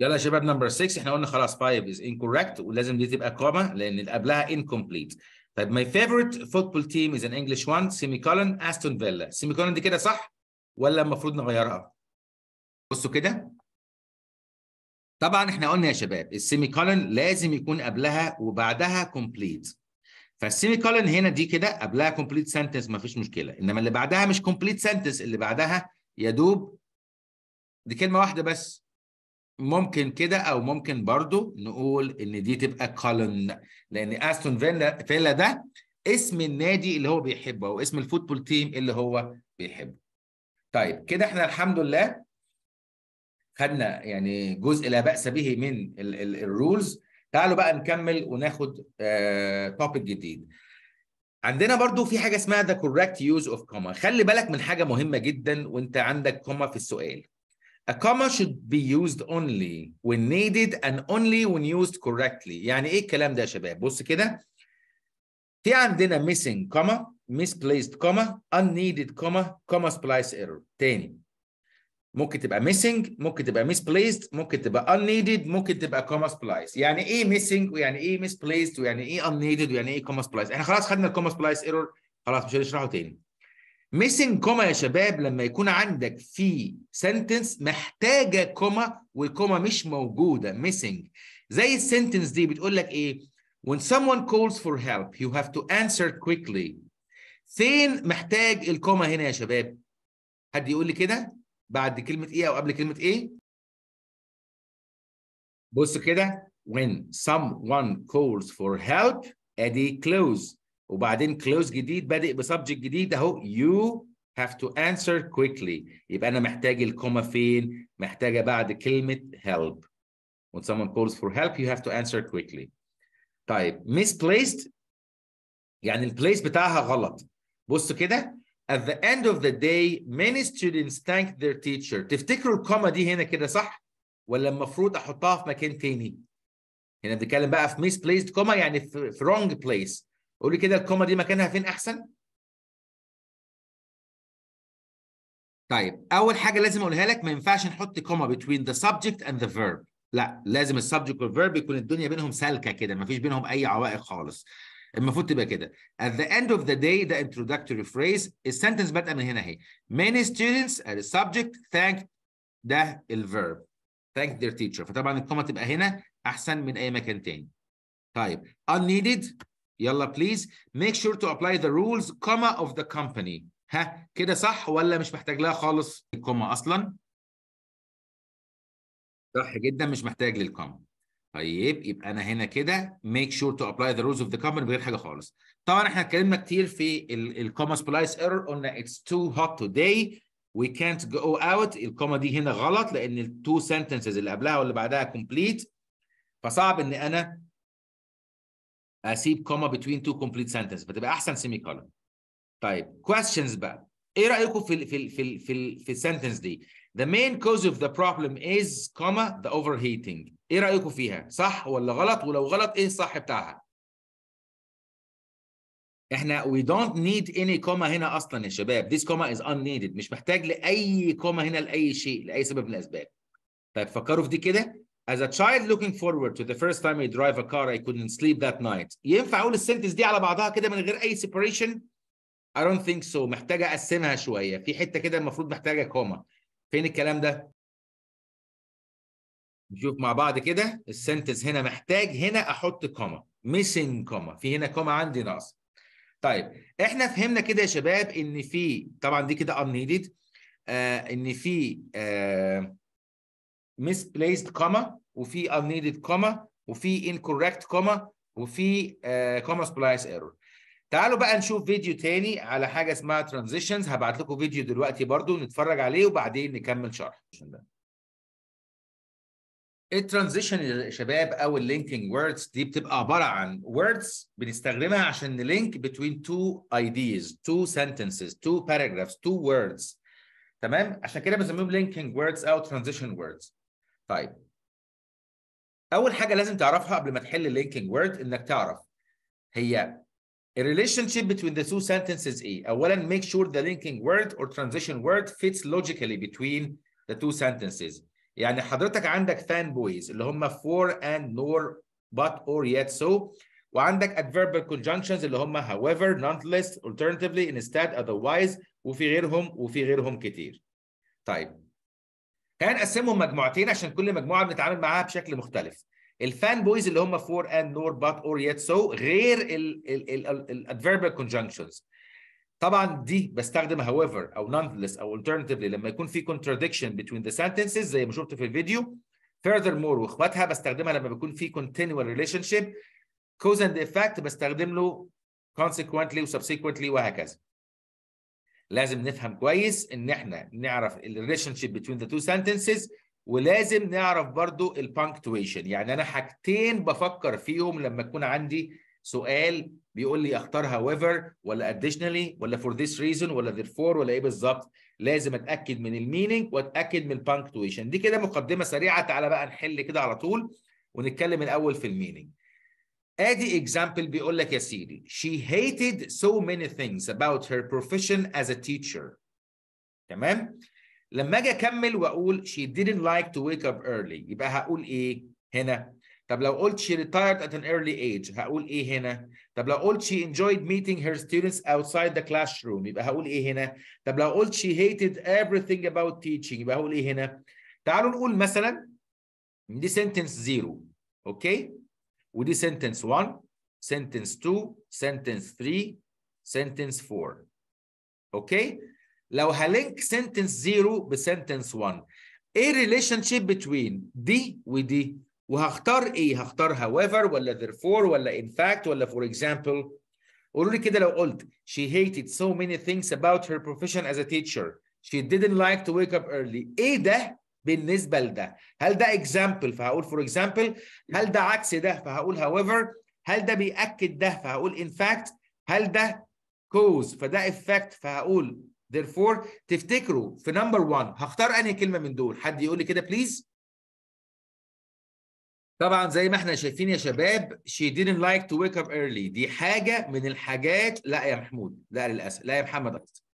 يلا يا شباب نمبر 6 احنا قلنا خلاص 5 از incorrect ولازم دي تبقى كومه لان اللي قبلها incomplete طيب my favorite football team is an English one استون Aston Villa كولن دي كده صح ولا المفروض نغيرها؟ بصوا كده طبعا احنا قلنا يا شباب السيمي كولن لازم يكون قبلها وبعدها كومبليت فالسيمي كولن هنا دي كده قبلها كومبليت سنتنس ما فيش مشكله انما اللي بعدها مش كومبليت سنتنس اللي بعدها يا دوب دي كلمه واحده بس ممكن كده او ممكن برضو نقول ان دي تبقى كولن لان استون فيلا فيلا ده اسم النادي اللي هو بيحبه او اسم الفوتبول تيم اللي هو بيحبه طيب كده احنا الحمد لله خدنا يعني جزء لا باس به من الرولز تعالوا بقى نكمل وناخد توبيك آه، جديد عندنا برضو في حاجه اسمها ذا كوركت يوز اوف كوما خلي بالك من حاجه مهمه جدا وانت عندك كوما في السؤال A comma should be used only when needed and only when used correctly. يعني ايه الكلام ده يا شباب؟ بص كده في عندنا missing comma, misplaced comma, unneeded comma, comma splice error. تاني ممكن تبقى missing ممكن تبقى misplaced ممكن تبقى unneeded ممكن تبقى comma splice يعني ايه missing ويعني ايه misplaced ويعني ايه unneeded ويعني ايه comma splice احنا خلاص خدنا comma splice error خلاص مش هنشرحه تاني ميسنج كوما يا شباب لما يكون عندك في سنتنس محتاجه كوما والكوما مش موجوده ميسنج زي السنتنس دي بتقول لك ايه when someone calls for help you have to answer quickly فين محتاج الكوما هنا يا شباب حد يقول لي كده بعد كلمه ايه او قبل كلمه ايه بص كده when someone calls for help ادي close وبعدين كلوز جديد بادئ بسبجكت جديد اهو يو have to answer quickly يبقى انا محتاج الكوما فين محتاجه بعد كلمه help when someone calls for help you have to answer quickly طيب misplaced يعني البليس بتاعها غلط بصوا كده at the end of the day many students thank their teacher تفتكروا الكوما دي هنا كده صح ولا المفروض احطها في مكان تاني هنا بنتكلم بقى في misplaced كوما يعني في wrong place قول لي كده الكومة دي مكانها فين احسن طيب اول حاجه لازم اقولها لك ما ينفعش نحط كومة between the subject and the verb لا لازم السبجكت والفيرب يكون الدنيا بينهم سالكه كده ما فيش بينهم اي عوائق خالص المفروض تبقى كده at the end of the day the introductory phrase السنتنس بادئه من هنا اهي many students at the subject thank ده الفيرب thank their teacher فطبعا الكومة تبقى هنا احسن من اي مكان تاني طيب unneeded يلا بليز ميك شور تو ابلاي ذا رولز كوما اوف ذا كومباني ها كده صح ولا مش محتاج لها خالص الكوما اصلا صح جدا مش محتاج للكوما طيب يبقى انا هنا كده ميك شور تو ابلاي ذا رولز اوف ذا كومباني بغير حاجه خالص طبعا احنا اتكلمنا كتير في الكوما سبلايس ايرور قلنا اتس تو هوت توداي وي كانت جو اوت الكوما دي هنا غلط لان التو سنتنسز اللي قبلها واللي بعدها كومبليت فصعب ان انا اسيب كوما بتوين تو كومبليت سنتنس بتبقى احسن سيمي كولن طيب كويستشنز بقى ايه رايكم في ال في في في, الـ في السنتنس دي the main cause of the problem is comma the overheating ايه رايكم فيها صح ولا غلط ولو غلط ايه الصح بتاعها احنا we don't need any comma هنا اصلا يا شباب this comma is unneeded مش محتاج لاي comma هنا لاي شيء لاي سبب من الاسباب طيب فكروا في دي كده As a child looking forward to the first time I drive a car I couldn't sleep that night. ينفع اقول السنتس دي على بعضها كده من غير اي separation؟ I don't think so. محتاجه اقسمها شويه، في حته كده المفروض محتاجه كوما. فين الكلام ده؟ نشوف مع بعض كده السنتس هنا محتاج هنا احط كوما، missing كوما، في هنا كوما عندي ناقص. طيب احنا فهمنا كده يا شباب ان في طبعا دي كده unneeded آه ان في آه misplaced comma وفي unneeded comma وفي incorrect comma وفي uh, comma splice error تعالوا بقى نشوف فيديو تاني على حاجه اسمها ترانزيشنز هبعت لكم فيديو دلوقتي برضو نتفرج عليه وبعدين نكمل شرح الترانزيشن يا شباب او اللينكينج ووردز دي بتبقى عباره عن ووردز بنستخدمها عشان نلينك بين تو ايديز تو سنتنسز تو باراجرافز تو ووردز تمام عشان كده بنسميهم لينكينج ووردز او ترانزيشن ووردز طيب اول حاجه لازم تعرفها قبل ما تحل اللينكينج وورد انك تعرف هي الريليشن شيب between the two sentences ايه اولا make sure the linking word or transition word fits logically between the two sentences يعني حضرتك عندك فان بويز اللي هم for and nor but or yet so وعندك adverbial conjunctions اللي هم however nonetheless alternatively instead otherwise وفي غيرهم وفي غيرهم كتير طيب خلينا نقسمهم مجموعتين عشان كل مجموعه بنتعامل معاها بشكل مختلف الفان بويز اللي هم فور اند نور بات اور يت سو غير الادفيربال كونجنكشنز طبعا دي بستخدم however او nonetheless او alternatively لما يكون في contradiction between the sentences زي ما شفت في الفيديو furthermore واخواتها بستخدمها لما بيكون في continual relationship cause and effect بستخدم له consequently و subsequently وهكذا لازم نفهم كويس ان احنا نعرف الريليشن شيب بتوين ذا تو سنتنسز ولازم نعرف برضو البانكتويشن يعني انا حاجتين بفكر فيهم لما يكون عندي سؤال بيقول لي اختار however ولا additionally ولا for this reason ولا therefore ولا ايه بالظبط لازم اتاكد من المينينج واتاكد من البانكتويشن دي كده مقدمه سريعه تعالى بقى نحل كده على طول ونتكلم الاول في المينينج ادي example بيقول لك يا سيدي she hated so many things about her profession as a teacher تمام لما اجي اكمل واقول she didn't like to wake up early يبقى هقول ايه هنا طب لو قلت she retired at an early age هقول ايه هنا طب لو قلت she enjoyed meeting her students outside the classroom يبقى هقول ايه هنا طب لو قلت she hated everything about teaching يبقى هقول ايه هنا تعالوا نقول مثلا دي sentence zero اوكي ودي sentence 1 sentence 2 sentence 3 sentence 4 اوكي لو هلينك sentence 0 بسنتنس 1 ايه relationship شيب بتوين دي ودي وهختار ايه هختار however ولا therefore ولا in fact ولا for example قولوا لي كده لو قلت she hated so many things about her profession as a teacher she didn't like to wake up early ايه ده بالنسبه لده هل ده اكزامبل فهقول فور اكزامبل هل ده عكس ده فهقول however هل ده بيأكد ده فهقول in fact هل ده cause فده effect فهقول therefore تفتكروا في نمبر 1 هختار انهي كلمه من دول حد يقول لي كده بليز طبعا زي ما احنا شايفين يا شباب she didn't like to wake up early دي حاجه من الحاجات لا يا محمود لا للاسف لا يا محمد اكتر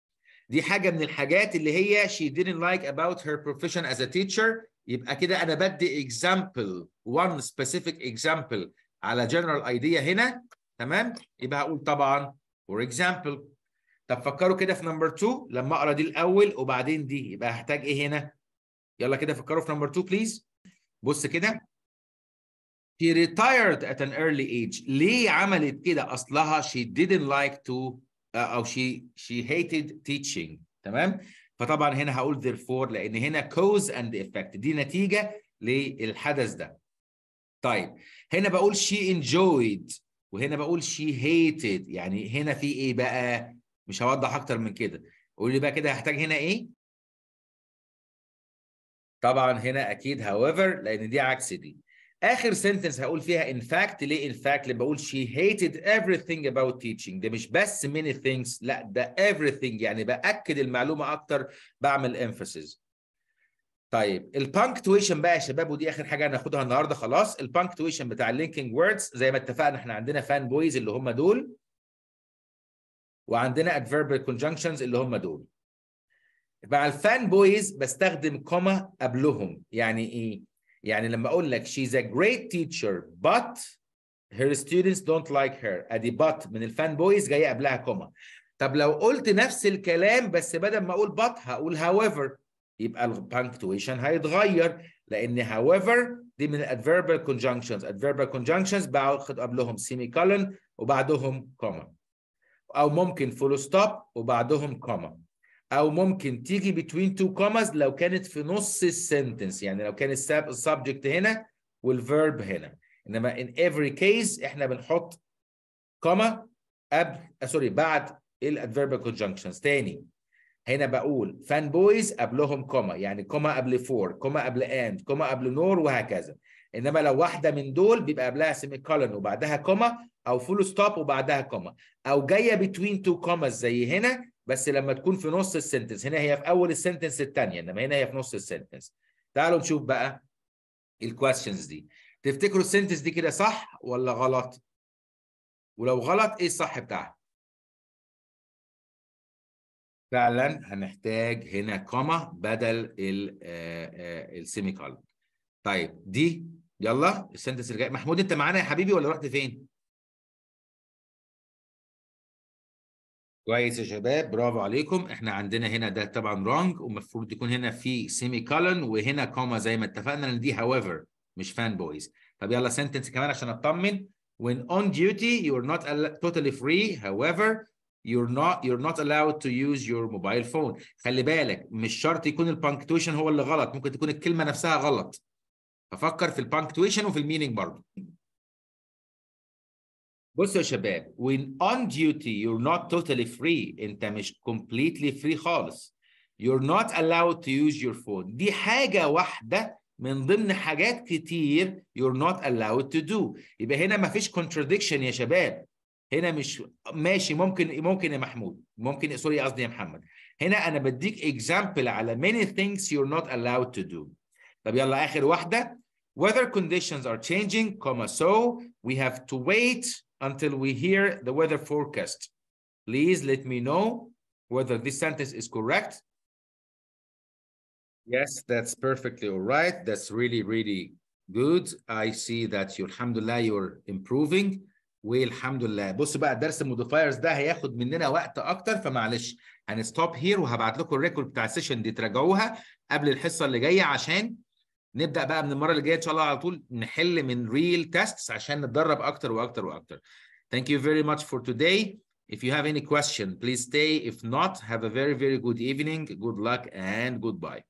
دي حاجه من الحاجات اللي هي she didn't like about her profession as a teacher يبقى كده انا بدي example one specific example على general idea هنا تمام يبقى هقول طبعا for example طب فكروا كده في نمبر 2 لما اقرا دي الاول وبعدين دي يبقى هحتاج ايه هنا يلا كده فكروا في نمبر 2 بليز بص كده she retired at an early age ليه عملت كده اصلها she didn't like to آه، او she she hated teaching تمام فطبعا هنا هقول therefore لان هنا cause and effect دي نتيجه للحدث ده طيب هنا بقول she enjoyed وهنا بقول she hated يعني هنا في ايه بقى مش هوضح اكتر من كده قول لي بقى كده هحتاج هنا ايه طبعا هنا اكيد however لان دي عكس دي اخر سنتنس هقول فيها ان فاكت ليه ان فاكت اللي بقول شي هيتد everything about teaching ده مش بس many things لا ده everything يعني باكد المعلومه اكتر بعمل emphasis طيب البانكتويشن بقى يا شباب ودي اخر حاجه هناخدها النهارده خلاص البانكتويشن بتاع اللينكينج ووردز زي ما اتفقنا احنا عندنا فان بويز اللي هم دول وعندنا ادفيربال conjunctions اللي هم دول مع الفان بويز بستخدم كوما قبلهم يعني ايه يعني لما اقول لك she's a great teacher but her students don't like her ادي but من الفان بويز جايه قبلها كوما طب لو قلت نفس الكلام بس بدل ما اقول but هقول however يبقى البانكتويشن هيتغير لان however دي من الادفيربال conjunctions adverbal conjunctions باخد قبلهم سيمي كولن وبعدهم كوما او ممكن فول ستوب وبعدهم كوما او ممكن تيجي between two commas لو كانت في نص السنتنس يعني لو كان السبجكت هنا والفيرب هنا انما in every case احنا بنحط كوما قبل سوري آه، بعد الادفيرب conjunctions تاني هنا بقول فان بويز قبلهم كوما يعني كوما قبل فور كوما قبل اند كوما قبل نور وهكذا انما لو واحده من دول بيبقى قبلها سيمي كولن وبعدها كوما او فول ستوب وبعدها كوما او جايه بتوين تو commas زي هنا بس لما تكون في نص السنتنس هنا هي في اول السنتنس الثانيه انما هنا هي في نص السنتنس تعالوا نشوف بقى الكويشنز دي تفتكروا السنتنس دي كده صح ولا غلط ولو غلط ايه الصح بتاعها فعلا هنحتاج هنا كوما بدل السيمي كولن آه، آه، طيب دي يلا السنتنس اللي جاي محمود انت معانا يا حبيبي ولا رحت فين كويس يا شباب برافو عليكم احنا عندنا هنا ده طبعا رونج ومفروض يكون هنا في سيمي كولن وهنا كوما زي ما اتفقنا ان دي هاويفر مش فان بويز طب يلا سنتنس كمان عشان اطمن when on duty you are not totally free however you're not you're not allowed to use your mobile phone خلي بالك مش شرط يكون البانكتويشن هو اللي غلط ممكن تكون الكلمه نفسها غلط ففكر في البانكتويشن وفي المينينج برضه بصوا يا شباب when on duty you're not totally free انت مش completely free خالص you're not allowed to use your phone دي حاجة واحدة من ضمن حاجات كتير you're not allowed to do يبقى هنا مفيش contradiction يا شباب هنا مش ماشي ممكن ممكن يا محمود ممكن سوري قصدي يا محمد هنا انا بديك example على many things you're not allowed to do طب يلا اخر واحدة? weather conditions are changing comma so we have to wait until we hear the weather forecast. Please let me know whether this sentence is correct. Yes, that's perfectly all right. That's really, really good. I see that you, alhamdulillah, you're improving. alhamdulillah. بص بقى درس الموديفايرز ده هياخد مننا وقت اكتر فمعلش هنستوب هير وهبعت لكم الريكورد بتاع السيشن دي تراجعوها قبل الحصه اللي جايه عشان نبدا بقى من المره اللي جايه ان شاء الله على طول نحل من ريل تيستس عشان نتدرب اكتر واكتر واكتر Thank you very much for today. If you have any question, please stay. If not, have a very, very good evening. Good luck and goodbye.